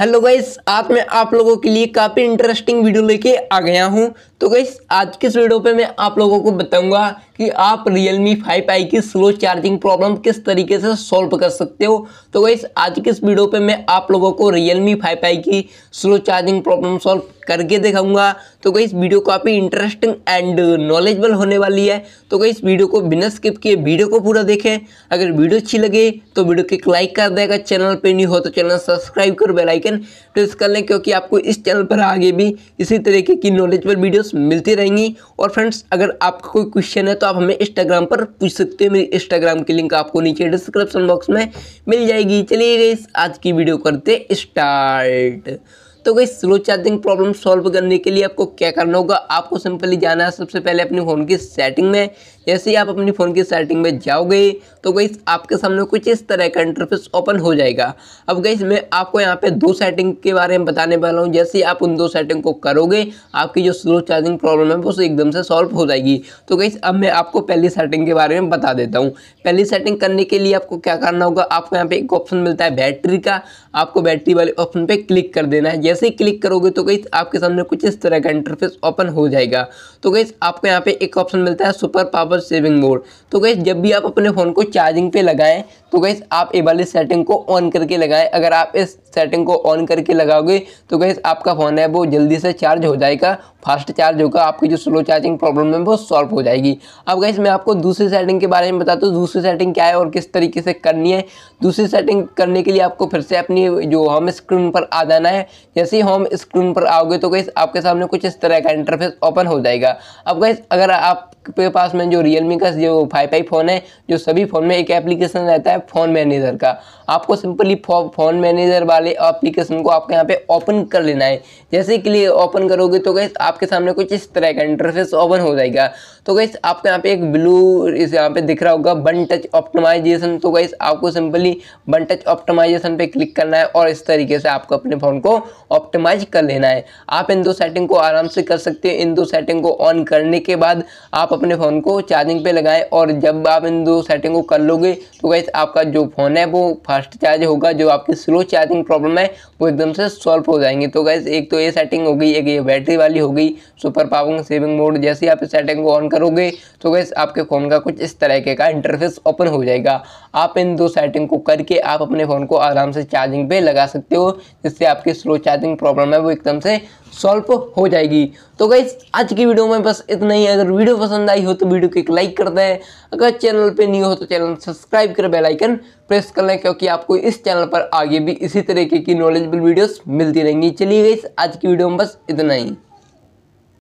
hello guys आज मैं आप लोगों के लिए काफ़ी इंटरेस्टिंग वीडियो लेके आ गया हूँ तो गाइस आज के इस वीडियो पे मैं आप लोगों को बताऊंगा कि आप फाइव आई की स्लो चार्जिंग प्रॉब्लम किस तरीके से सॉल्व कर सकते हो तो गाइस आज के इस वीडियो पे मैं आप लोगों को फाइव आई की स्लो चार्जिंग प्रॉब्लम सॉल्व करके दिखाऊंगा तो कहीं इस वीडियो काफ़ी इंटरेस्टिंग एंड नॉलेजबल होने वाली है तो कहीं इस वीडियो को बिना स्किप किए वीडियो को पूरा देखें अगर वीडियो अच्छी लगे तो वीडियो को एक लाइक कर देगा चैनल पर नहीं हो तो चैनल सब्सक्राइब कर बेलाइकन प्रेस कर लें क्योंकि आपको इस चैनल पर आगे भी इसी तरीके की नॉलेजबल वीडियोज मिलती रहेंगी और फ्रेंड्स अगर आपका कोई क्वेश्चन है तो आप हमें इंस्टाग्राम पर पूछ सकते हो मेरी इंस्टाग्राम की लिंक आपको नीचे डिस्क्रिप्शन बॉक्स में मिल जाएगी चलिए आज की वीडियो करते स्टार्ट तो गई स्लो चार्जिंग प्रॉब्लम सॉल्व करने के लिए आपको क्या करना होगा आपको सिंपली जाना है सबसे पहले अपने फ़ोन की सेटिंग में जैसे ही आप अपनी फ़ोन की सेटिंग में जाओगे तो गई आपके सामने कुछ इस तरह का इंटरफेस ओपन हो जाएगा अब गई मैं आपको यहाँ पे दो सेटिंग के बारे में बताने वाला हूँ जैसे आप उन दो सेटिंग को करोगे आपकी जो स्लो चार्जिंग प्रॉब्लम है वो एकदम से सॉल्व हो जाएगी तो गई अब मैं आपको पहली सेटिंग के बारे में बता देता हूँ पहली सेटिंग करने के लिए आपको क्या करना होगा आपको यहाँ पे एक ऑप्शन मिलता है बैटरी का आपको बैटरी वाले ऑप्शन पर क्लिक कर देना है जैसे ही क्लिक करोगे तो गई आपके सामने कुछ इस तरह का इंटरफेस ओपन हो जाएगा तो गई आपको यहाँ पे एक ऑप्शन मिलता है सुपर पावर सेविंग मोड तो गई जब भी आप अपने फ़ोन को चार्जिंग पे लगाएं तो गई आप ये वाली सेटिंग को ऑन करके लगाएं अगर आप इस सेटिंग को ऑन करके लगाओगे तो गई आपका फ़ोन है वो जल्दी से चार्ज हो जाएगा फास्ट चार्ज होगा आपकी जो स्लो चार्जिंग प्रॉब्लम है वो सॉल्व हो जाएगी अब गैस मैं आपको दूसरी सेटिंग के बारे में बताता हूँ दूसरी सेटिंग क्या है और किस तरीके से करनी है दूसरी सेटिंग करने के लिए आपको फिर से अपनी जो होम स्क्रीन पर आ जाना है जैसे ही होम स्क्रीन पर आओगे तो गैस आपके सामने कुछ इस तरह का इंटरफेस ओपन हो जाएगा अब गैस अगर आप के पास में जो रियलमी का जो फाइव फाइव फ़ोन है जो सभी फ़ोन में एक एप्लीकेशन रहता है फ़ोन मैनेजर का आपको सिंपली फ़ोन मैनेजर वाले एप्लीकेशन को आपके यहाँ पे ओपन कर लेना है जैसे कि लिए ओपन करोगे तो गैस आपके सामने कुछ इस तरह का इंटरफेस ओपन हो जाएगा तो गैस आपके यहाँ पे एक ब्लू इस यहाँ पे दिख रहा होगा बन टच ऑप्टिमाइजेशन तो गैस आपको सिंपली बन टच ऑप्टिमाइजेशन पे क्लिक करना है और इस तरीके से आपको अपने फ़ोन को ऑप्टिमाइज कर लेना है आप इन दो सेटिंग को आराम से कर सकते हैं इन दो सेटिंग को ऑन करने के बाद आप अपने फ़ोन को चार्जिंग पे लगाएं और जब आप इन दो सेटिंग को कर लोगे तो गैस आपका जो फ़ोन है वो फास्ट चार्ज होगा जो आपकी स्लो चार्जिंग प्रॉब्लम है वो एकदम से सॉल्व हो जाएंगे तो गैस एक तो ये सेटिंग होगी एक ये बैटरी वाली होगी सुपर पावर सेविंग मोड जैसे आप इस सेटिंग को ऑन करोगे तो गैस आपके फ़ोन का कुछ इस तरीके का इंटरफेस ओपन हो जाएगा आप इन दो सेटिंग को करके आप अपने फ़ोन को आराम से चार्जिंग पर लगा सकते हो जिससे आपकी स्लो चार्जिंग प्रॉब्लम है वो एकदम से सॉल्व हो जाएगी तो गई आज की वीडियो में बस इतना ही अगर वीडियो पसंद आई हो तो वीडियो को एक लाइक कर दें अगर चैनल पे न्यू हो तो चैनल सब्सक्राइब कर बेल आइकन प्रेस कर लें क्योंकि आपको इस चैनल पर आगे भी इसी तरीके की नॉलेजबल वीडियोस मिलती रहेंगी चलिए गई आज की वीडियो में बस इतना ही